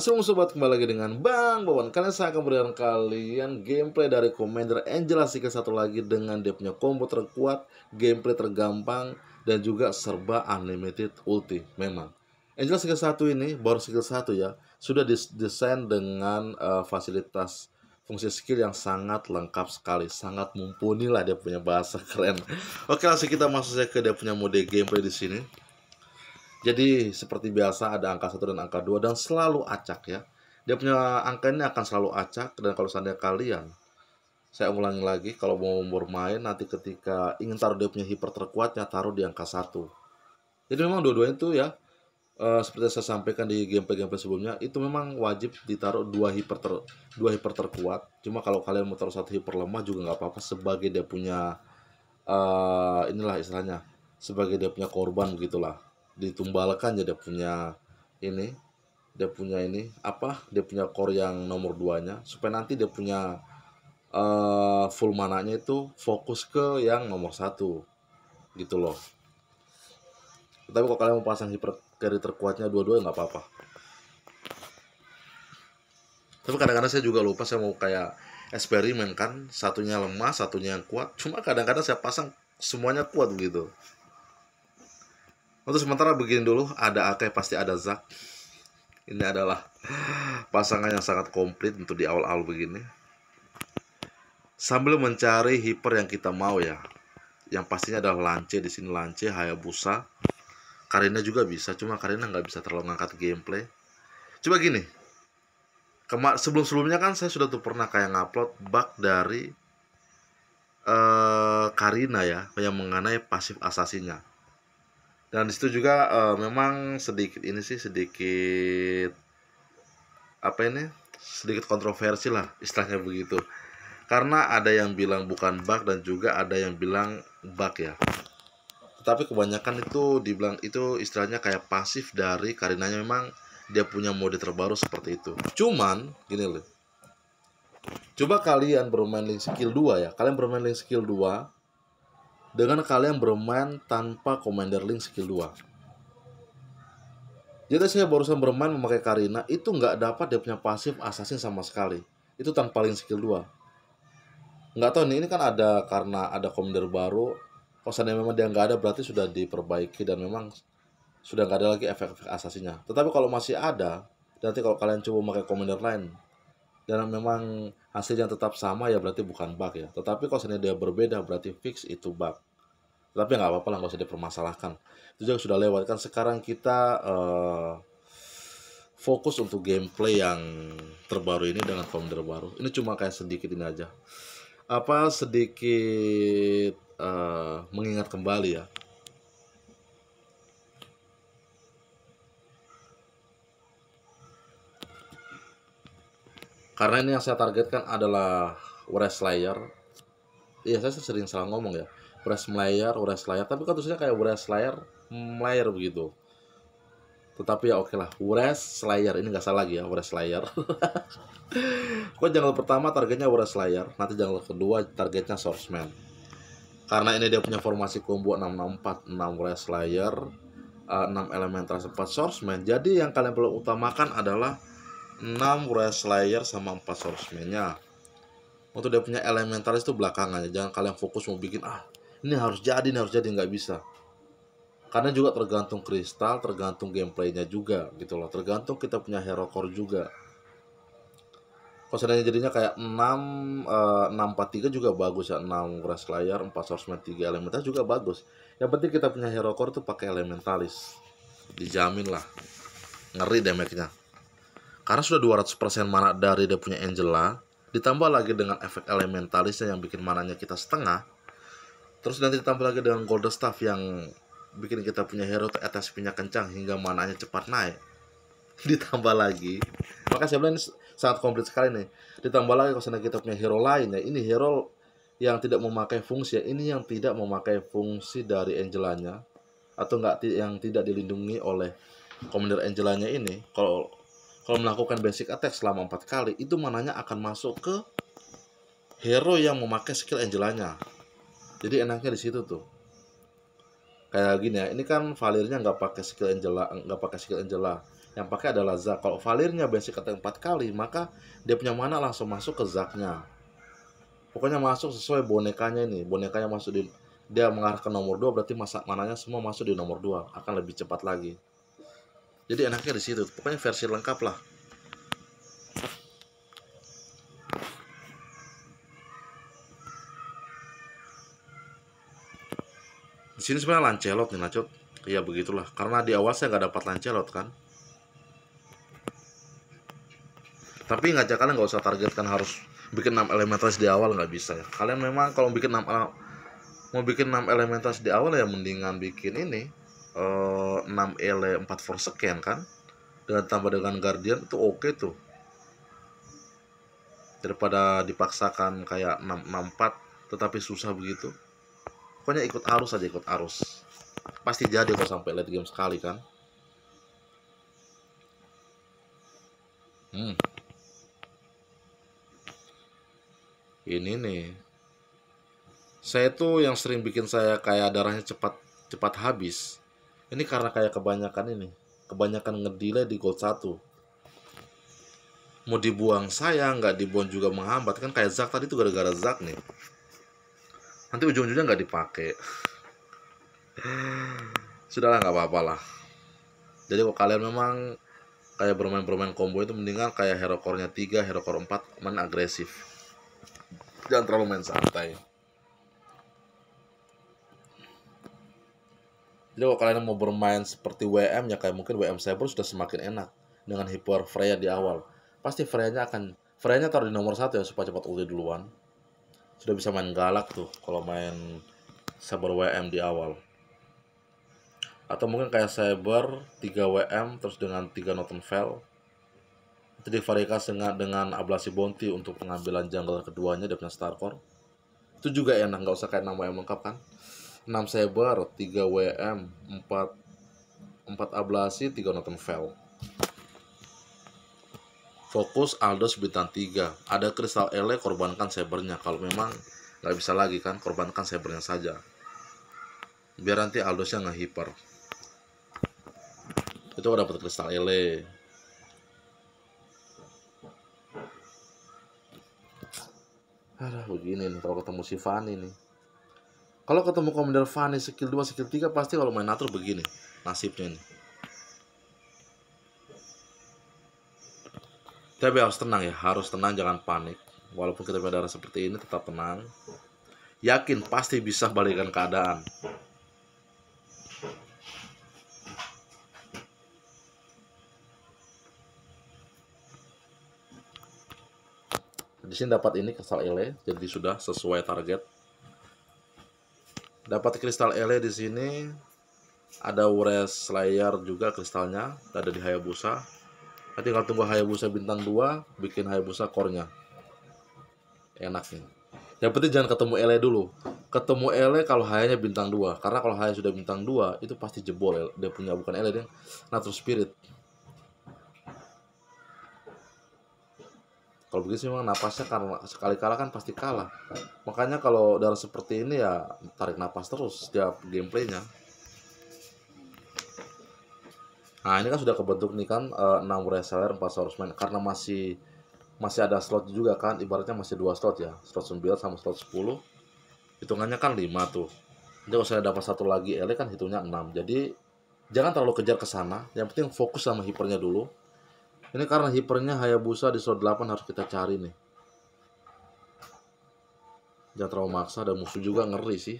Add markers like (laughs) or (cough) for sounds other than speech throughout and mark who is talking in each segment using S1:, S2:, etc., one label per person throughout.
S1: Assalamualaikum sobat kembali lagi dengan Bang Bawan Kalian saya akan berikan kalian gameplay dari Commander Angela Sika satu lagi dengan dia punya combo terkuat, gameplay tergampang dan juga serba unlimited ulti memang. Angela Sika satu ini baru skill 1 ya, sudah desain dengan uh, fasilitas fungsi skill yang sangat lengkap sekali, sangat mumpuni lah dia punya bahasa (laughs) keren. Oke langsung kita masuk saja ke dia punya mode gameplay di sini. Jadi seperti biasa ada angka 1 dan angka 2 dan selalu acak ya. Dia punya angka ini akan selalu acak dan kalau seandainya kalian saya ulangi lagi kalau mau bermain nanti ketika ingin taruh dia punya hiper terkuatnya taruh di angka 1. Jadi memang dua-duanya itu ya Uh, seperti saya sampaikan di gameplay-gameplay sebelumnya itu memang wajib ditaruh dua hiper ter, dua hiper terkuat cuma kalau kalian mau taruh satu hiper lemah juga nggak apa-apa sebagai dia punya uh, inilah istilahnya sebagai dia punya korban begitulah ditumbalkan jadi dia punya ini dia punya ini apa dia punya core yang nomor duanya supaya nanti dia punya uh, full mananya itu fokus ke yang nomor satu gitu loh tapi kalau kalian mau pasang hiper carry terkuatnya dua-dua nggak apa-apa tapi kadang-kadang saya juga lupa saya mau kayak eksperimen kan satunya lemah satunya yang kuat cuma kadang-kadang saya pasang semuanya kuat gitu untuk sementara begini dulu, ada Ake pasti ada Zak. Ini adalah pasangan yang sangat komplit untuk di awal-awal begini. Sambil mencari hiper yang kita mau ya. Yang pastinya adalah Lance di sini Lance Hayabusa. Karina juga bisa, cuma Karina nggak bisa terlalu ngangkat gameplay. Coba gini, sebelum sebelumnya kan saya sudah tuh pernah kayak ngupload bug dari uh, Karina ya yang mengenai pasif asasinya dan disitu juga uh, memang sedikit ini sih sedikit apa ini sedikit kontroversi lah istilahnya begitu karena ada yang bilang bukan bug dan juga ada yang bilang bug ya tapi kebanyakan itu dibilang itu istilahnya kayak pasif dari karenanya memang dia punya mode terbaru seperti itu cuman gini loh coba kalian bermain link skill 2 ya kalian bermain link skill 2 dengan kalian bermain tanpa Commander Link skill 2. Jadi saya barusan bermain memakai Karina itu nggak dapat dia punya pasif assassin sama sekali. Itu tanpa link skill 2. Nggak tahu nih, ini kan ada karena ada Commander baru. Kalau seandainya memang dia nggak ada berarti sudah diperbaiki dan memang sudah nggak ada lagi efek-efek assassinnya. Tetapi kalau masih ada, nanti kalau kalian coba memakai Commander lain, dan memang hasilnya tetap sama ya berarti bukan bug ya. Tetapi kalau seandainya dia berbeda berarti fix itu bug. Tapi nggak apa-apa lah nggak usah dipermasalahkan. Itu juga sudah lewat kan. Sekarang kita uh, fokus untuk gameplay yang terbaru ini dengan founder baru. Ini cuma kayak sedikit ini aja. Apa sedikit uh, mengingat kembali ya Karena ini yang saya targetkan adalah wreslayer, ya Iya, saya sering salah ngomong ya. wreslayer, wreslayer, tapi kan tulisannya kayak wreslayer Layer, begitu. Tetapi ya oke lah, wreslayer ini nggak salah lagi ya, wreslayer. (laughs) Kok jungle pertama targetnya wreslayer, nanti jungle kedua targetnya Swordsman. Karena ini dia punya formasi combo 664, 6 West 6 elemental 4 Swordsman. Jadi yang kalian perlu utamakan adalah 6 Royal Slayer sama 4 Swordsman-nya. Untuk dia punya Elementalis itu belakangan ya. Jangan kalian fokus mau bikin ah ini harus jadi, ini harus jadi nggak bisa. Karena juga tergantung kristal, tergantung gameplaynya juga gitu loh. Tergantung kita punya hero core juga. Kalau jadinya kayak 6 uh, 3 juga bagus ya 6 rush Layer, 4 Swordsman, 3 Elementalis juga bagus. Yang penting kita punya hero core tuh pakai Elementalis. Dijamin lah. Ngeri damage-nya. Karena sudah 200% mana dari dia punya Angela, ditambah lagi dengan efek elementalisnya yang bikin mananya kita setengah, terus nanti ditambah lagi dengan Golden Staff yang bikin kita punya hero atas punya kencang hingga mananya cepat naik. (laughs) ditambah lagi, maka saya bilang ini sangat komplit sekali nih. Ditambah lagi kalau kita punya hero lainnya, ini hero yang tidak memakai fungsi ya, ini yang tidak memakai fungsi dari Angelanya atau enggak yang tidak dilindungi oleh Commander Angelanya ini kalau kalau melakukan basic attack selama 4 kali, itu mananya akan masuk ke hero yang memakai skill Angelanya. Jadi enaknya di situ tuh. Kayak gini ya, ini kan Valirnya nggak pakai skill Angela, nggak pakai skill Angela. Yang pakai adalah Zak. Kalau Valirnya basic attack 4 kali, maka dia punya mana langsung masuk ke Zaknya. Pokoknya masuk sesuai bonekanya ini. Bonekanya masuk di dia mengarah ke nomor 2 berarti masak mananya semua masuk di nomor 2 akan lebih cepat lagi jadi enaknya di situ pokoknya versi lengkap lah di sini sebenarnya lancelot nih lancelot ya begitulah karena di awal saya nggak dapat lancelot kan tapi nggak ya, kalian nggak usah targetkan harus bikin 6 elementals di awal nggak bisa ya kalian memang kalau bikin 6 mau bikin 6 elementals di awal ya mendingan bikin ini 6 ele 4 scan kan dengan tambah dengan guardian itu oke okay tuh daripada dipaksakan kayak 664 tetapi susah begitu pokoknya ikut arus aja ikut arus pasti jadi kalau sampai late game sekali kan hmm ini nih saya tuh yang sering bikin saya kayak darahnya cepat cepat habis ini karena kayak kebanyakan ini kebanyakan ngedile di gold 1 mau dibuang sayang nggak dibuang juga menghambat kan kayak Zak tadi tuh gara-gara Zak nih nanti ujung-ujungnya nggak dipakai (sighs) sudahlah nggak apa-apa lah jadi kalau kalian memang kayak bermain-bermain combo itu mendingan kayak hero core-nya 3, hero core 4 main agresif jangan terlalu main santai Jadi kalau kalian mau bermain seperti WM ya kayak mungkin WM Saber sudah semakin enak dengan hiper Freya di awal. Pasti Freya-nya akan Freya-nya taruh di nomor satu ya supaya cepat ulti duluan. Sudah bisa main galak tuh kalau main Saber WM di awal. Atau mungkin kayak Saber 3 WM terus dengan 3 Northern Fell. Itu divarikas dengan, dengan ablasi bounty untuk pengambilan jungle keduanya dia punya Starcore. Itu juga enak, nggak usah kayak nama yang lengkap kan. 6 Saber, 3 WM, 4 4 ablasi, 3 Norton Fell. Fokus Aldous bintang 3. Ada kristal ele korbankan sabernya kalau memang nggak bisa lagi kan korbankan sabernya saja. Biar nanti Aldosnya nggak hiper. Itu dapat kristal ele. Aduh begini nih kalau ketemu si Fanny nih. Kalau ketemu Commander Fanny skill 2, skill 3 pasti kalau main Natur begini nasibnya ini. Tapi harus tenang ya, harus tenang jangan panik. Walaupun kita berada seperti ini tetap tenang. Yakin pasti bisa balikan keadaan. di sini dapat ini kesal ele jadi sudah sesuai target Dapat kristal Ele di sini. Ada Wres layar juga kristalnya, ada di Hayabusa. Nanti tinggal tunggu Hayabusa bintang 2, bikin Hayabusa kornya. nya Enak nih. Yang penting jangan ketemu Ele dulu. Ketemu Ele kalau hayanya bintang 2. Karena kalau hayanya e sudah bintang 2, itu pasti jebol. Ele. Dia punya bukan Ele, dia natural Spirit. kalau begitu memang napasnya karena sekali kalah kan pasti kalah makanya kalau darah seperti ini ya tarik napas terus setiap gameplaynya nah ini kan sudah kebentuk nih kan eh, enam wrestler empat swordsman karena masih masih ada slot juga kan ibaratnya masih dua slot ya slot 9 sama slot 10 hitungannya kan 5 tuh jadi kalau saya dapat satu lagi ele kan hitungnya 6 jadi jangan terlalu kejar ke sana yang penting fokus sama hipernya dulu ini karena hipernya Hayabusa di slot 8 harus kita cari nih. Jangan terlalu maksa dan musuh juga ngeri sih.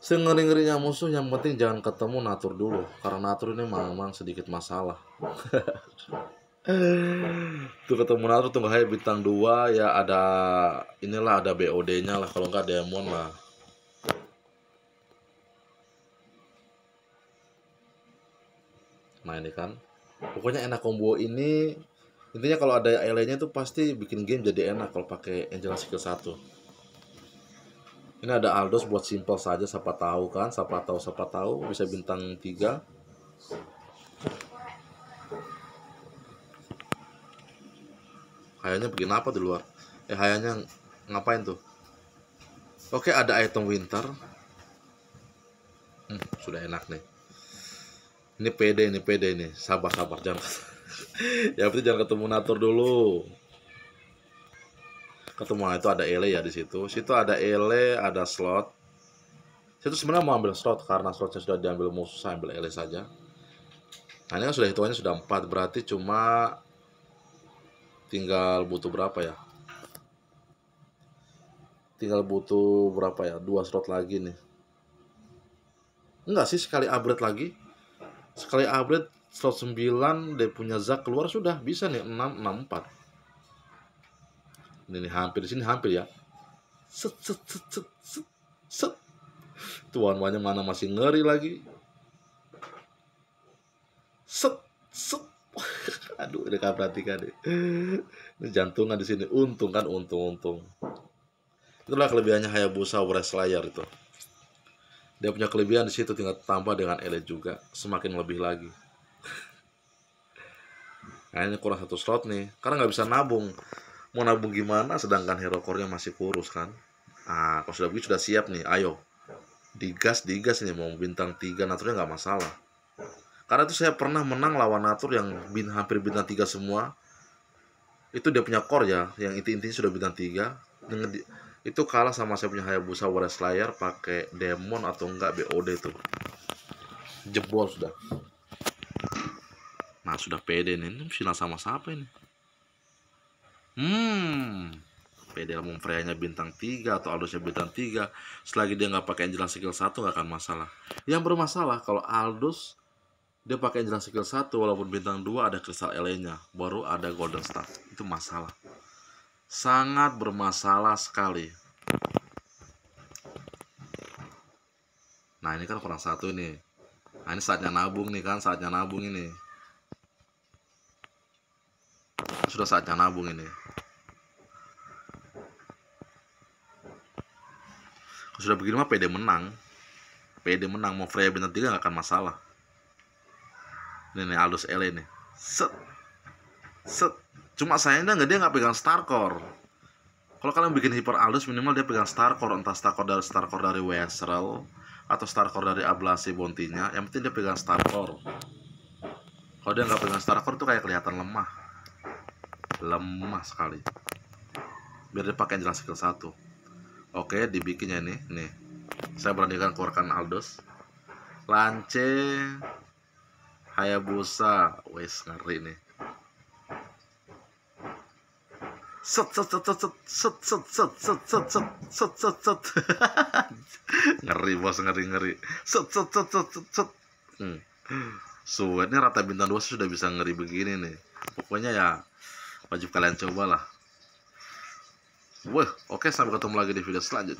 S1: Sengeri-ngerinya musuh yang penting jangan ketemu Natur dulu. Karena Natur ini memang sedikit masalah. (laughs) tuh ketemu Natur tuh kayak bintang 2 ya ada inilah ada BOD-nya lah kalau enggak demon lah. Nah ini kan pokoknya enak combo ini intinya kalau ada nya itu pasti bikin game jadi enak kalau pakai Angel Skill 1 ini ada Aldos buat simple saja siapa tahu kan siapa tahu siapa tahu bisa bintang 3 Hayanya bikin apa di luar? Eh hayanya ngapain tuh? Oke ada item winter hmm, Sudah enak nih ini pede ini pede ini sabar sabar jangan (laughs) ya berarti jangan ketemu natur dulu ketemu itu ada ele ya di situ situ ada ele ada slot situ sebenarnya mau ambil slot karena slotnya sudah diambil musuh saya ambil ele saja nah ini kan sudah hitungannya sudah 4 berarti cuma tinggal butuh berapa ya tinggal butuh berapa ya dua slot lagi nih enggak sih sekali upgrade lagi sekali upgrade slot 9 dia punya zak keluar sudah bisa nih 6 4. ini, ini hampir sini hampir ya set set set set set, set. tuan wanya mana masih ngeri lagi set set (laughs) aduh ini kan perhatikan deh ini jantungan di sini untung kan untung untung itulah kelebihannya Hayabusa Wres layar itu dia punya kelebihan di situ tinggal tambah dengan elite juga, semakin lebih lagi. (laughs) nah ini kurang satu slot nih, karena nggak bisa nabung. Mau nabung gimana sedangkan hero core-nya masih kurus kan? Ah, kalau sudah begitu sudah siap nih, ayo. Digas, digas nih, mau bintang 3 naturnya nggak masalah. Karena itu saya pernah menang lawan Natur yang bin, hampir bintang 3 semua. Itu dia punya core ya, yang inti-intinya sudah bintang 3 itu kalah sama saya punya Hayabusa Warrior Slayer pakai Demon atau enggak BOD tuh jebol sudah nah sudah pede nih ini final sama siapa ini hmm pede Mumfreanya bintang 3 atau Aldosnya bintang 3 selagi dia nggak pakai Angela skill 1 nggak akan masalah yang bermasalah kalau Aldus dia pakai Angela skill 1 walaupun bintang 2 ada kristal LA nya baru ada golden star itu masalah sangat bermasalah sekali. Nah ini kan kurang satu ini, Nah ini saatnya nabung nih kan, saatnya nabung ini. Sudah saatnya nabung ini. sudah begini mah PD menang. PD menang mau Freya bintang 3 gak akan masalah. Ini nih Aldous L ini. Set. Set. Cuma sayangnya nggak dia nggak pegang star core Kalau kalian bikin hiper alus minimal dia pegang star core entah core dari core dari Wesrel atau star core dari Ablasi Bontinya. Yang penting dia pegang star core Kalau dia nggak pegang star core tuh kayak kelihatan lemah, lemah sekali. Biar dia pakai jelas skill satu. Oke, dibikinnya ini, nih. Saya beranikan keluarkan Aldous. Lance Hayabusa, wes ngeri nih set set set set set set set set set set set set set ngeri bos ngeri ngeri set set set set set set suwetnya rata bintang dua sudah bisa ngeri begini nih pokoknya ya wajib kalian cobalah Wah, oke sampai ketemu lagi di video selanjutnya.